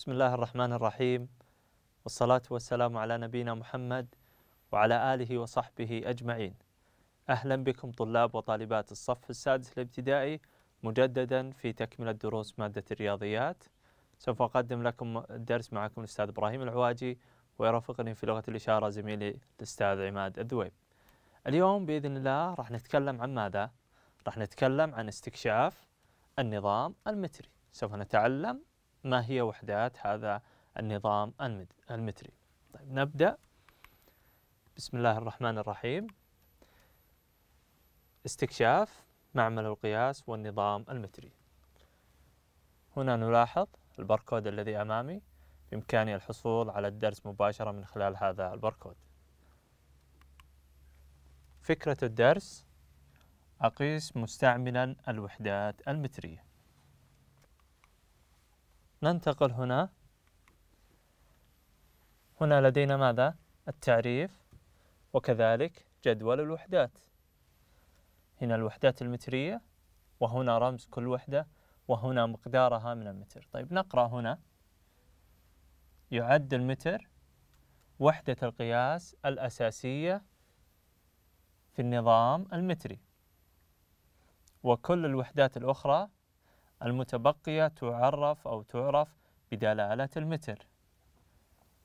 بسم الله الرحمن الرحيم والصلاة والسلام على نبينا محمد وعلى آله وصحبه أجمعين أهلا بكم طلاب وطالبات الصف السادس الابتدائي مجددا في تكملة دروس مادة الرياضيات سوف أقدم لكم الدرس معكم الأستاذ إبراهيم العواجي ويرافقني في لغة الإشارة زميلي الأستاذ عماد الذويب اليوم بإذن الله راح نتكلم عن ماذا؟ راح نتكلم عن استكشاف النظام المتري سوف نتعلم ما هي وحدات هذا النظام المتري طيب نبدأ بسم الله الرحمن الرحيم استكشاف معمل القياس والنظام المتري هنا نلاحظ الباركود الذي أمامي بإمكاني الحصول على الدرس مباشرة من خلال هذا الباركود فكرة الدرس أقيس مستعملا الوحدات المترية ننتقل هنا هنا لدينا ماذا؟ التعريف وكذلك جدول الوحدات هنا الوحدات المترية وهنا رمز كل وحدة وهنا مقدارها من المتر طيب نقرأ هنا يعد المتر وحدة القياس الأساسية في النظام المتري وكل الوحدات الأخرى المتبقية تعرف أو تعرف بدلالة المتر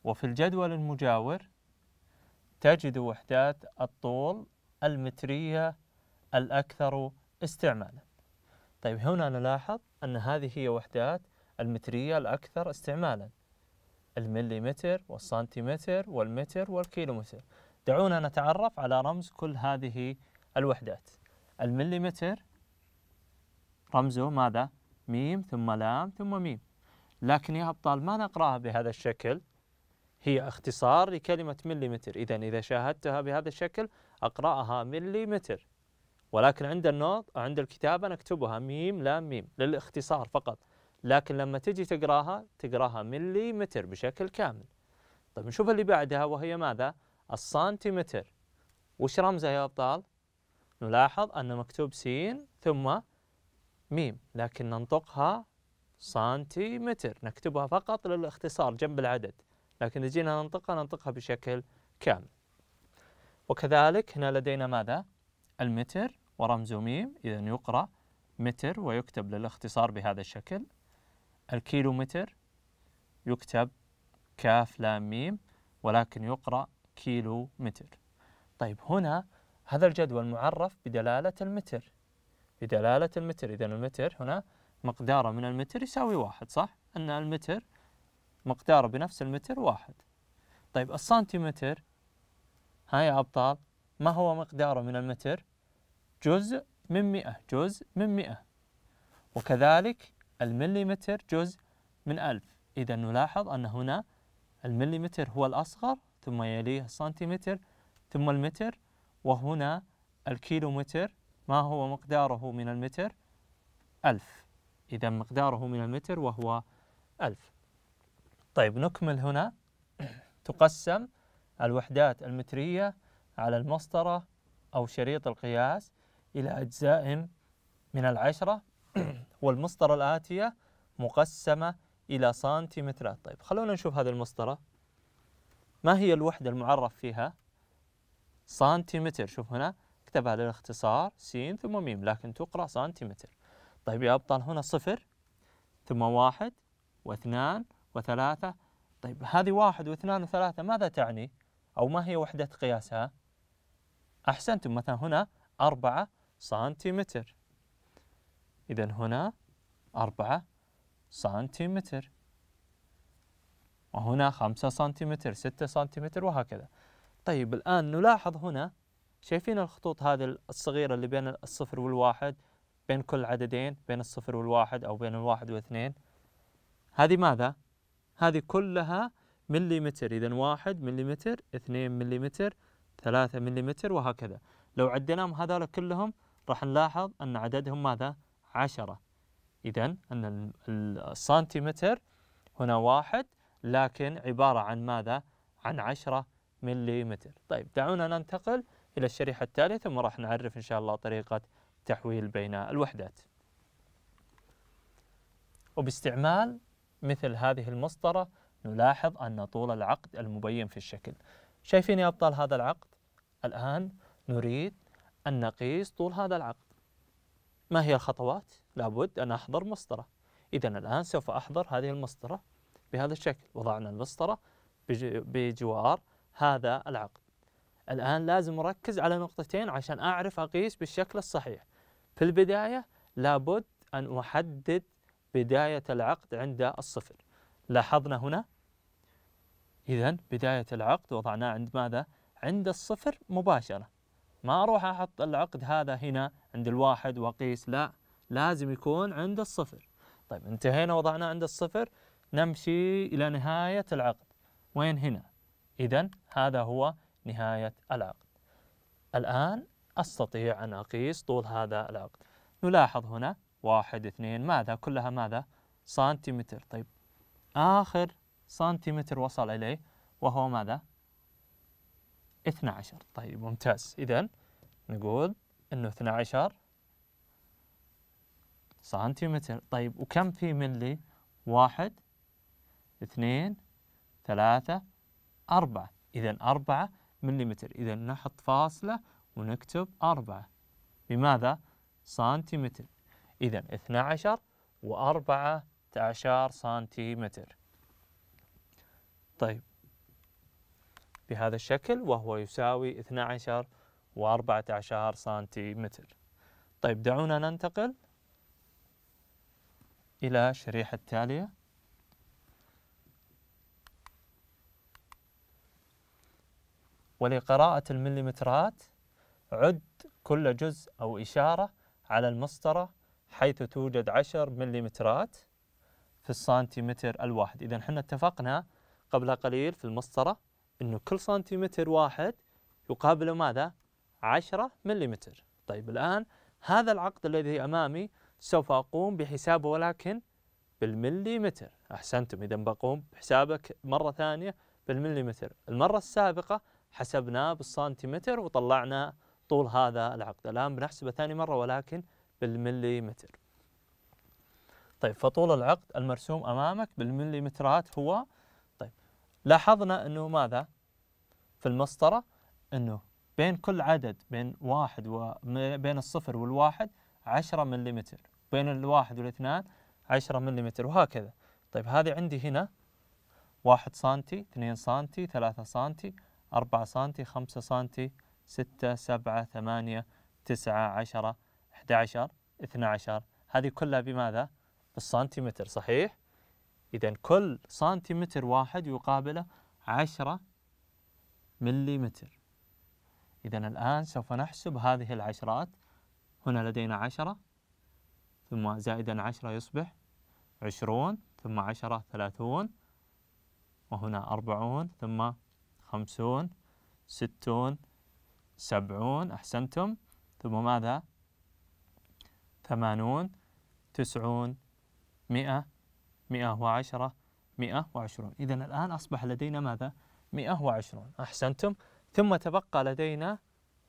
وفي الجدول المجاور تجد وحدات الطول المترية الأكثر استعمالا طيب هنا نلاحظ أن هذه هي وحدات المترية الأكثر استعمالا المليمتر والسنتيمتر والمتر والكيلومتر دعونا نتعرف على رمز كل هذه الوحدات المليمتر رمزه ماذا؟ ميم ثم لام ثم ميم لكن يا أبطال ما نقرأها بهذا الشكل هي اختصار لكلمة مليمتر إذا إذا شاهدتها بهذا الشكل أقرأها مليمتر ولكن عند النوت عند الكتابة نكتبها ميم لام ميم للاختصار فقط لكن لما تجي تقراها تقراها مليمتر بشكل كامل طيب نشوف اللي بعدها وهي ماذا السنتيمتر وش رمزها يا أبطال نلاحظ أن مكتوب سين ثم ميم لكن ننطقها سنتيمتر نكتبها فقط للاختصار جنب العدد لكن إذا جينا ننطقها ننطقها بشكل كامل وكذلك هنا لدينا ماذا؟ المتر ورمز ميم إذا يقرأ متر ويكتب للاختصار بهذا الشكل الكيلو متر يكتب كاف لام ميم ولكن يقرأ كيلو متر طيب هنا هذا الجدول معرف بدلالة المتر بدلالة المتر إذا المتر هنا مقداره من المتر يساوي واحد صح؟ أن المتر مقداره بنفس المتر واحد طيب السنتيمتر ها يا أبطال ما هو مقداره من المتر؟ جزء من مئة جزء من مئة وكذلك المليمتر جزء من ألف إذا نلاحظ أن هنا المليمتر هو الأصغر ثم يليه السنتيمتر ثم المتر وهنا الكيلومتر ما هو مقداره من المتر ألف إذا مقداره من المتر وهو ألف طيب نكمل هنا تقسم الوحدات المترية على المسطرة أو شريط القياس إلى أجزاء من العشرة والمسطرة الآتية مقسمة إلى سنتيمترات طيب خلونا نشوف هذه المسطرة ما هي الوحدة المعرف فيها سنتيمتر شوف هنا يكتب للاختصار س ثم م لكن تقرأ سنتيمتر طيب يا أبطال هنا صفر ثم واحد واثنان وثلاثة طيب هذه واحد واثنان وثلاثة ماذا تعني؟ أو ما هي وحدة قياسها؟ أحسنتم مثلا هنا أربعة سنتيمتر إذا هنا أربعة سنتيمتر وهنا خمسة سنتيمتر ستة سنتيمتر وهكذا طيب الآن نلاحظ هنا شايفين الخطوط هذه الصغيرة اللي بين الصفر والواحد بين كل عددين بين الصفر والواحد أو بين الواحد واثنين هذه ماذا؟ هذه كلها مليمتر إذا واحد مليمتر اثنين مليمتر ثلاثة مليمتر وهكذا لو عديناهم هذول كلهم راح نلاحظ أن عددهم ماذا؟ عشرة إذا أن السنتيمتر هنا واحد لكن عبارة عن ماذا؟ عن عشرة مليمتر طيب دعونا ننتقل إلى الشريحة التالية ثم راح نعرف إن شاء الله طريقة تحويل بين الوحدات وباستعمال مثل هذه المسطرة نلاحظ أن طول العقد المبين في الشكل شايفين يا أبطال هذا العقد؟ الآن نريد أن نقيس طول هذا العقد ما هي الخطوات؟ لابد أن أحضر مسطرة إذا الآن سوف أحضر هذه المسطرة بهذا الشكل وضعنا المسطرة بجوار هذا العقد الآن لازم أركز على نقطتين عشان أعرف أقيس بالشكل الصحيح في البداية لابد أن أحدد بداية العقد عند الصفر لاحظنا هنا إذا بداية العقد وضعناه عند ماذا؟ عند الصفر مباشرة ما أروح أحط العقد هذا هنا عند الواحد وأقيس لا لازم يكون عند الصفر طيب انتهينا وضعناه عند الصفر نمشي إلى نهاية العقد وين هنا؟ إذا هذا هو نهاية العقد الآن أستطيع أن أقيس طول هذا العقد نلاحظ هنا واحد اثنين ماذا كلها ماذا سنتيمتر طيب آخر سنتيمتر وصل إليه وهو ماذا 12 طيب ممتاز إذا نقول أنه 12 سنتيمتر طيب وكم في ملي واحد اثنين ثلاثة أربعة إذا أربعة ملم إذا نحط فاصلة ونكتب أربعة بماذا؟ سنتيمتر إذا 12 و14 سنتيمتر طيب بهذا الشكل وهو يساوي 12 و14 سنتيمتر طيب دعونا ننتقل إلى الشريحة التالية ولقراءة المليمترات عد كل جزء أو إشارة على المسطرة حيث توجد 10 مليمترات في السنتيمتر الواحد إذا احنا اتفقنا قبل قليل في المسطرة أنه كل سنتيمتر واحد يقابله ماذا؟ 10 مليمتر طيب الآن هذا العقد الذي أمامي سوف أقوم بحسابه ولكن بالمليمتر أحسنتم إذا بقوم بحسابك مرة ثانية بالمليمتر المرة السابقة حسبناه بالسنتيمتر وطلعنا طول هذا العقد الآن بنحسبه ثاني مرة ولكن بالمليمتر طيب فطول العقد المرسوم أمامك بالمليمترات هو طيب لاحظنا أنه ماذا في المسطرة أنه بين كل عدد بين واحد وبين الصفر والواحد 10 مليمتر بين الواحد والاثنان 10 مليمتر وهكذا طيب هذه عندي هنا واحد سنتي اثنين سنتي ثلاثة سنتي 4 سم 5 سم 6 7 8 9 10 11 12 هذه كلها بماذا؟ بالسنتيمتر صحيح؟ إذا كل سنتيمتر واحد يقابله 10 مليمتر إذا الآن سوف نحسب هذه العشرات هنا لدينا 10 ثم زائدا 10 يصبح 20 ثم 10 30 وهنا 40 ثم خمسون ستون سبعون أحسنتم ثم ماذا ثمانون تسعون مئة مئة وعشرة مئة وعشرون إذا الآن أصبح لدينا ماذا مئة وعشرون أحسنتم ثم تبقى لدينا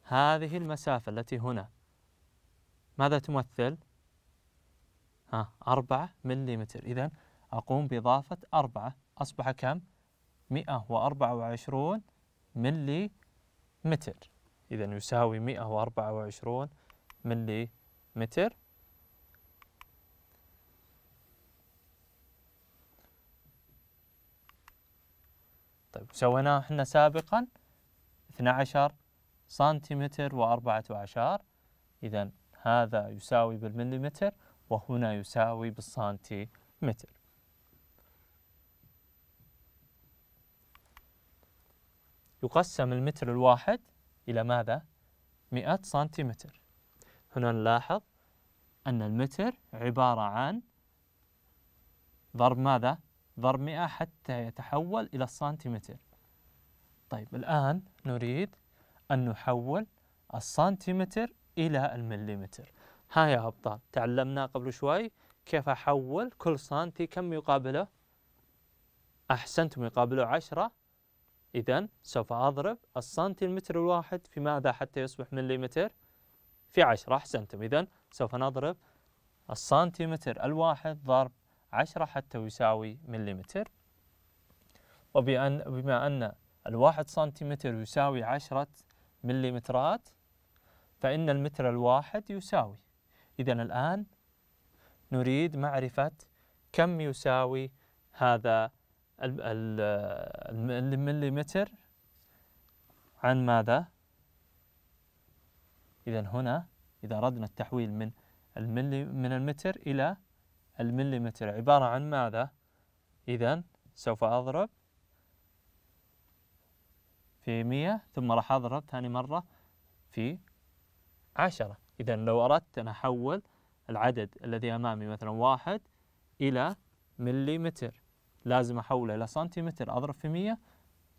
هذه المسافة التي هنا ماذا تمثل ها أربعة مليمتر إذا أقوم بإضافة أربعة أصبح كم؟ 124 ملي متر إذا يساوي 124 ملي متر طيب سويناه احنا سابقا 12 سنتيمتر و14 إذا هذا يساوي بالمليمتر وهنا يساوي بالسنتيمتر يقسم المتر الواحد إلى ماذا؟ 100 سنتيمتر هنا نلاحظ أن المتر عبارة عن ضرب ماذا؟ ضرب 100 حتى يتحول إلى السنتيمتر طيب الآن نريد أن نحول السنتيمتر إلى المليمتر ها يا أبطال تعلمنا قبل شوي كيف أحول كل سنتي كم يقابله؟ أحسنتم يقابله 10 إذا سوف أضرب السنتيمتر الواحد في ماذا حتى يصبح مليمتر؟ في عشرة أحسنتم إذا سوف نضرب السنتيمتر الواحد ضرب عشرة حتى يساوي مليمتر وبأن بما أن الواحد سنتيمتر يساوي عشرة مليمترات فإن المتر الواحد يساوي إذا الآن نريد معرفة كم يساوي هذا المليمتر عن ماذا؟ إذا هنا إذا أردنا التحويل من الملي من المتر إلى المليمتر عبارة عن ماذا؟ إذا سوف أضرب في مية ثم راح أضرب ثاني مرة في عشرة إذا لو أردت أن أحول العدد الذي أمامي مثلا واحد إلى مليمتر لازم أحوله إلى سنتيمتر أضرب في 100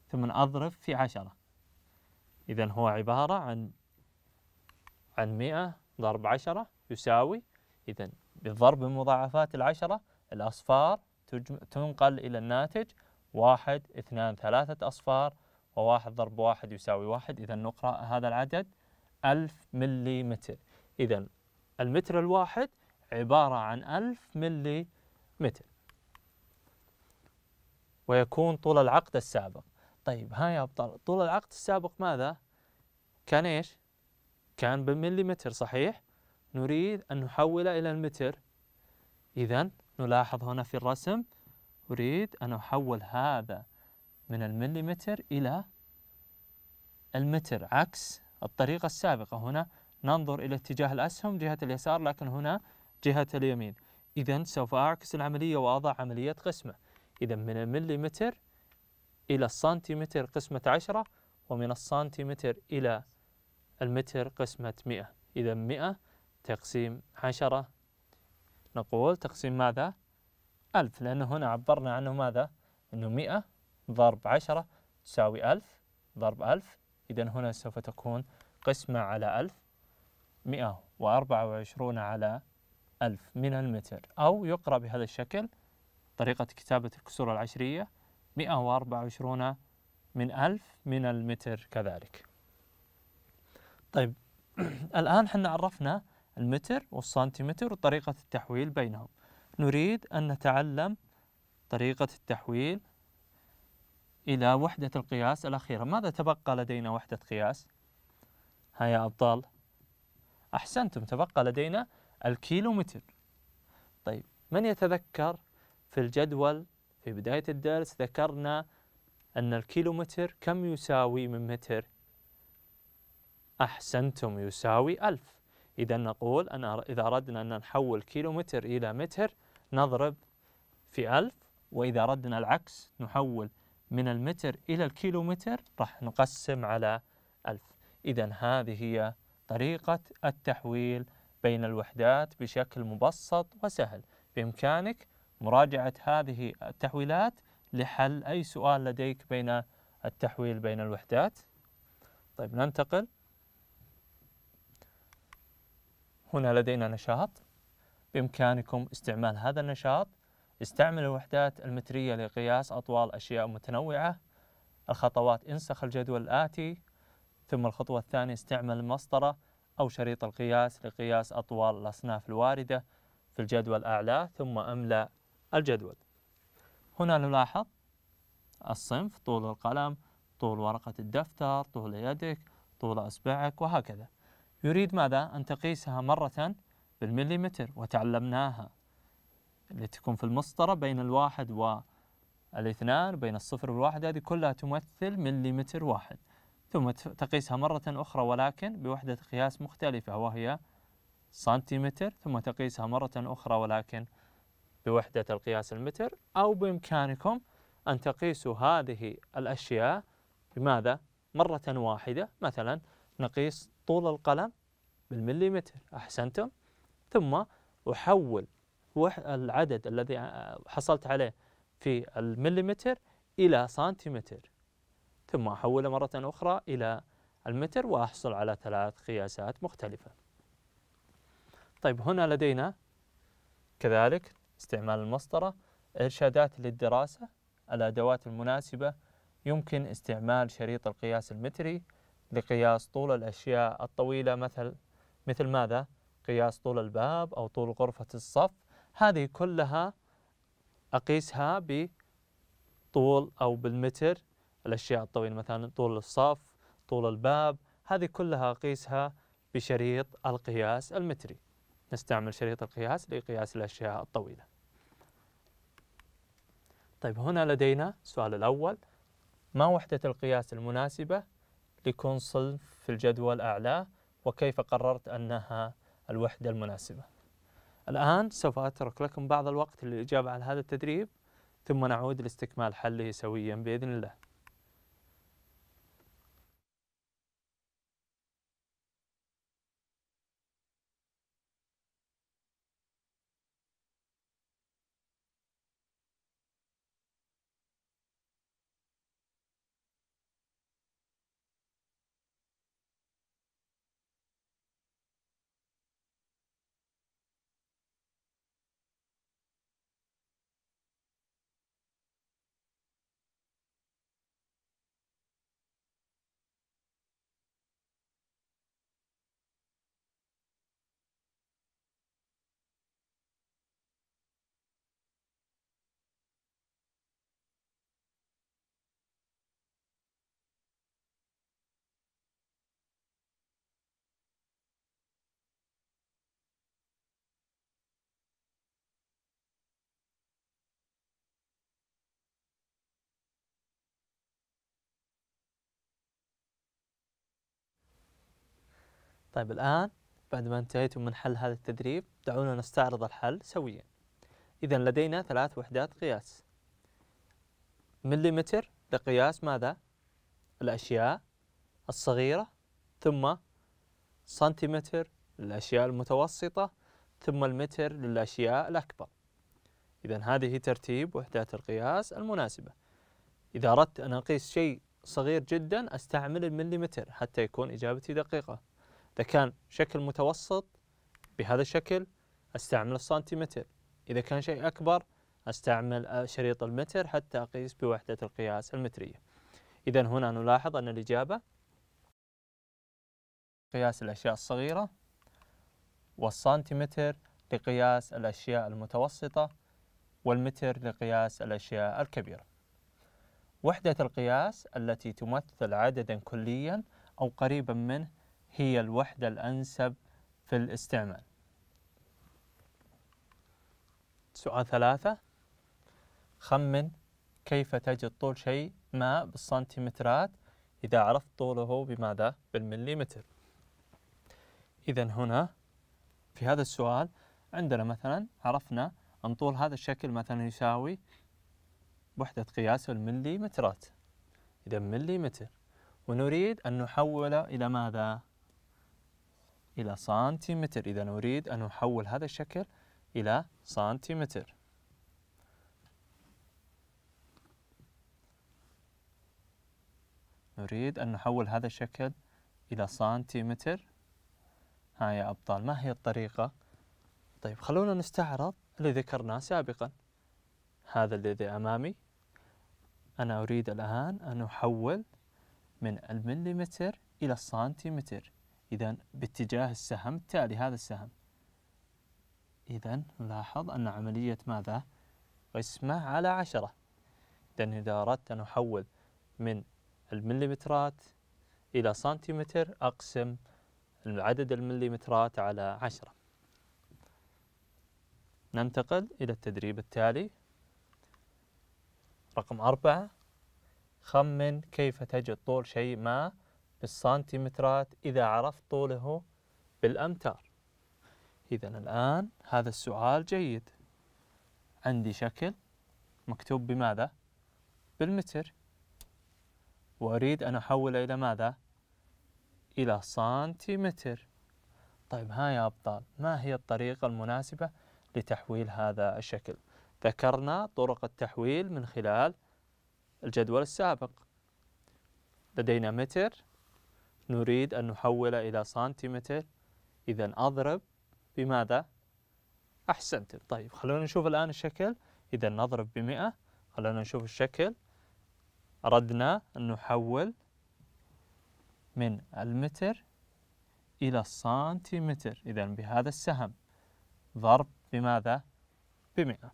ثم أضرب في 10 إذا هو عبارة عن عن 100 ضرب 10 يساوي إذا بالضرب مضاعفات العشرة الأصفار تنقل إلى الناتج واحد اثنان ثلاثة أصفار وواحد ضرب واحد يساوي واحد إذا نقرأ هذا العدد 1000 ملي متر إذا المتر الواحد عبارة عن 1000 ملي متر ويكون طول العقد السابق طيب ها يا أبطال طول العقد السابق ماذا؟ كان إيش؟ كان بالمليمتر صحيح؟ نريد أن نحوله إلى المتر إذا نلاحظ هنا في الرسم أريد أن أحول هذا من المليمتر إلى المتر عكس الطريقة السابقة هنا ننظر إلى اتجاه الأسهم جهة اليسار لكن هنا جهة اليمين إذا سوف أعكس العملية وأضع عملية قسمة إذا من المليمتر إلى السنتيمتر قسمة عشرة ومن السنتيمتر إلى المتر قسمة مئة إذا مئة تقسيم عشرة نقول تقسيم ماذا؟ ألف لأن هنا عبرنا عنه ماذا؟ أنه مئة ضرب عشرة تساوي ألف ضرب ألف إذا هنا سوف تكون قسمة على ألف مئة وأربعة وعشرون على ألف من المتر أو يقرأ بهذا الشكل طريقة كتابة الكسور العشرية 124 من ألف من المتر كذلك طيب الآن حنا عرفنا المتر والسنتيمتر وطريقة التحويل بينهم نريد أن نتعلم طريقة التحويل إلى وحدة القياس الأخيرة ماذا تبقى لدينا وحدة قياس؟ هيا أبطال أحسنتم تبقى لدينا الكيلومتر طيب من يتذكر في الجدول في بداية الدرس ذكرنا أن الكيلومتر كم يساوي من متر؟ أحسنتم يساوي ألف إذا نقول أن إذا أردنا أن نحول كيلومتر إلى متر نضرب في ألف وإذا أردنا العكس نحول من المتر إلى الكيلومتر راح نقسم على ألف إذا هذه هي طريقة التحويل بين الوحدات بشكل مبسط وسهل بإمكانك مراجعة هذه التحويلات لحل أي سؤال لديك بين التحويل بين الوحدات طيب ننتقل هنا لدينا نشاط بإمكانكم استعمال هذا النشاط استعمل الوحدات المترية لقياس أطوال أشياء متنوعة الخطوات انسخ الجدول الآتي ثم الخطوة الثانية استعمل المسطرة أو شريط القياس لقياس أطوال الأصناف الواردة في الجدول الأعلى ثم أملأ الجدول هنا نلاحظ الصنف طول القلم طول ورقة الدفتر طول يدك طول أصبعك وهكذا يريد ماذا؟ أن تقيسها مرة بالمليمتر وتعلمناها اللي تكون في المسطرة بين الواحد والاثنان بين الصفر والواحد هذه كلها تمثل مليمتر واحد ثم تقيسها مرة أخرى ولكن بوحدة قياس مختلفة وهي سنتيمتر ثم تقيسها مرة أخرى ولكن بوحدة القياس المتر أو بإمكانكم أن تقيسوا هذه الأشياء بماذا؟ مرة واحدة مثلا نقيس طول القلم بالمليمتر أحسنتم؟ ثم أحول العدد الذي حصلت عليه في المليمتر إلى سنتيمتر ثم أحوله مرة أخرى إلى المتر وأحصل على ثلاث قياسات مختلفة طيب هنا لدينا كذلك استعمال المسطرة إرشادات للدراسة الأدوات المناسبة يمكن استعمال شريط القياس المتري لقياس طول الأشياء الطويلة مثل مثل ماذا؟ قياس طول الباب أو طول غرفة الصف هذه كلها أقيسها بطول أو بالمتر الأشياء الطويلة مثلا طول الصف طول الباب هذه كلها أقيسها بشريط القياس المتري نستعمل شريط القياس لقياس الأشياء الطويلة طيب هنا لدينا السؤال الأول ما وحدة القياس المناسبة لكل صنف في الجدول أعلاه وكيف قررت أنها الوحدة المناسبة الآن سوف أترك لكم بعض الوقت للإجابة على هذا التدريب ثم نعود لاستكمال حله سويا بإذن الله طيب الآن بعد ما انتهيتم من حل هذا التدريب دعونا نستعرض الحل سويا إذا لدينا ثلاث وحدات قياس مليمتر لقياس ماذا؟ الأشياء الصغيرة ثم سنتيمتر للأشياء المتوسطة ثم المتر للأشياء الأكبر إذا هذه ترتيب وحدات القياس المناسبة إذا أردت أن أقيس شيء صغير جدا أستعمل المليمتر حتى يكون إجابتي دقيقة إذا كان شكل متوسط بهذا الشكل أستعمل السنتيمتر إذا كان شيء أكبر أستعمل شريط المتر حتى أقيس بوحدة القياس المترية إذا هنا نلاحظ أن الإجابة قياس الأشياء الصغيرة والسنتيمتر لقياس الأشياء المتوسطة والمتر لقياس الأشياء الكبيرة وحدة القياس التي تمثل عددا كليا أو قريبا منه هي الوحدة الأنسب في الاستعمال سؤال ثلاثة خمن كيف تجد طول شيء ما بالسنتيمترات إذا عرفت طوله بماذا؟ بالمليمتر إذا هنا في هذا السؤال عندنا مثلا عرفنا أن طول هذا الشكل مثلا يساوي وحدة قياس المليمترات إذا مليمتر ونريد أن نحول إلى ماذا؟ إلى سنتيمتر إذا أريد أن أحول هذا الشكل إلى سنتيمتر نريد أن نحول هذا الشكل إلى سنتيمتر ها يا أبطال ما هي الطريقة؟ طيب خلونا نستعرض اللي ذكرناه سابقا هذا الذي أمامي أنا أريد الآن أن أحول من المليمتر إلى السنتيمتر إذا باتجاه السهم التالي هذا السهم إذا نلاحظ أن عملية ماذا؟ قسمة على عشرة إذا إذا أردت أن أحول من المليمترات إلى سنتيمتر أقسم عدد المليمترات على عشرة ننتقل إلى التدريب التالي رقم أربعة خمن كيف تجد طول شيء ما بالسنتيمترات إذا عرفت طوله بالأمتار إذا الآن هذا السؤال جيد عندي شكل مكتوب بماذا؟ بالمتر وأريد أن أحوله إلى ماذا؟ إلى سنتيمتر طيب ها يا أبطال ما هي الطريقة المناسبة لتحويل هذا الشكل؟ ذكرنا طرق التحويل من خلال الجدول السابق لدينا متر نريد أن نحول إلى سنتيمتر إذا أضرب بماذا؟ أحسنتم طيب خلونا نشوف الآن الشكل إذا نضرب بمئة خلونا نشوف الشكل أردنا أن نحول من المتر إلى السنتيمتر إذا بهذا السهم ضرب بماذا؟ بمئة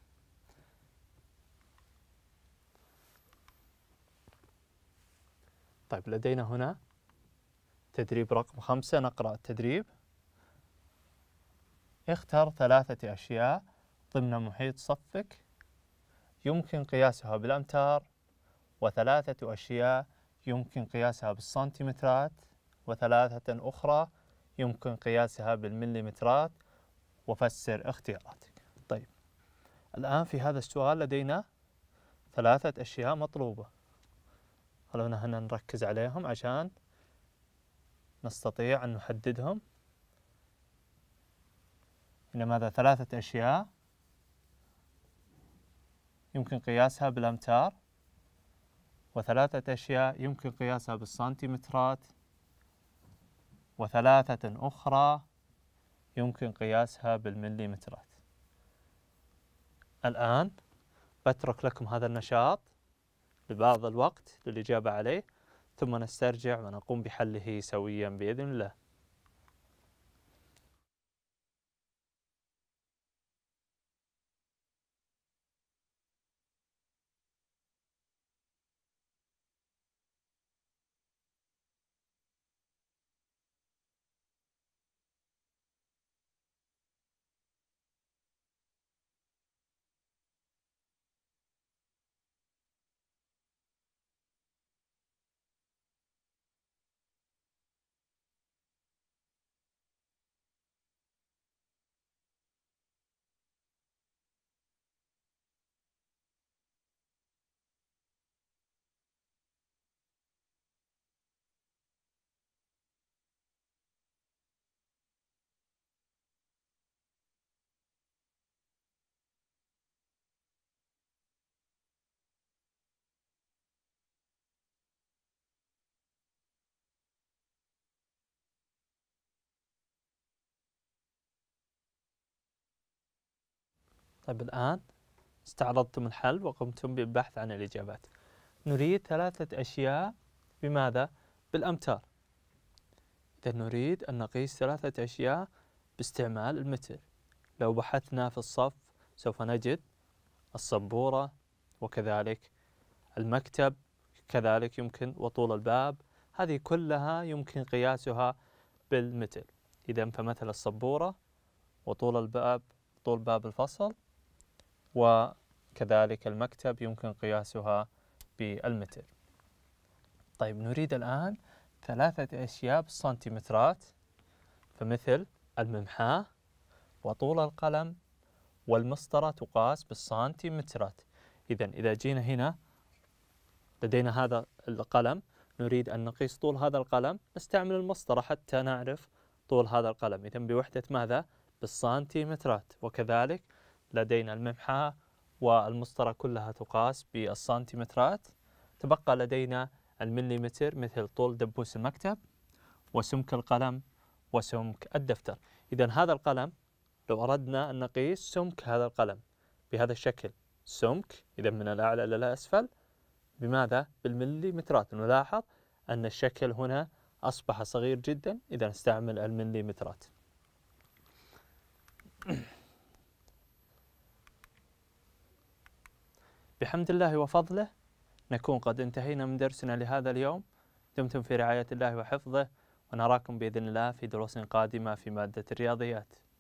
طيب لدينا هنا تدريب رقم خمسة نقرأ التدريب اختر ثلاثة أشياء ضمن محيط صفك يمكن قياسها بالأمتار وثلاثة أشياء يمكن قياسها بالسنتيمترات وثلاثة أخرى يمكن قياسها بالمليمترات وفسر اختياراتك طيب الآن في هذا السؤال لدينا ثلاثة أشياء مطلوبة خلونا هنا نركز عليهم عشان نستطيع أن نحددهم إلى ماذا ثلاثة أشياء يمكن قياسها بالأمتار وثلاثة أشياء يمكن قياسها بالسنتيمترات وثلاثة أخرى يمكن قياسها بالمليمترات الآن بترك لكم هذا النشاط لبعض الوقت للإجابة عليه ثم نسترجع ونقوم بحله سويا باذن الله طيب الآن استعرضتم الحل وقمتم بالبحث عن الإجابات نريد ثلاثة أشياء بماذا؟ بالأمتار إذا نريد أن نقيس ثلاثة أشياء باستعمال المتر لو بحثنا في الصف سوف نجد السبورة وكذلك المكتب كذلك يمكن وطول الباب هذه كلها يمكن قياسها بالمتر إذا فمثل السبورة وطول الباب طول باب الفصل وكذلك المكتب يمكن قياسها بالمتر طيب نريد الآن ثلاثة أشياء بالسنتيمترات فمثل الممحاة وطول القلم والمسطرة تقاس بالسنتيمترات إذا إذا جينا هنا لدينا هذا القلم نريد أن نقيس طول هذا القلم نستعمل المسطرة حتى نعرف طول هذا القلم إذا بوحدة ماذا؟ بالسنتيمترات وكذلك لدينا الممحى والمسطرة كلها تقاس بالسنتيمترات تبقى لدينا المليمتر مثل طول دبوس المكتب وسمك القلم وسمك الدفتر إذا هذا القلم لو أردنا أن نقيس سمك هذا القلم بهذا الشكل سمك إذا من الأعلى إلى الأسفل بماذا؟ بالمليمترات نلاحظ أن الشكل هنا أصبح صغير جدا إذا نستعمل المليمترات بحمد الله وفضله نكون قد انتهينا من درسنا لهذا اليوم دمتم في رعاية الله وحفظه ونراكم بإذن الله في دروس قادمة في مادة الرياضيات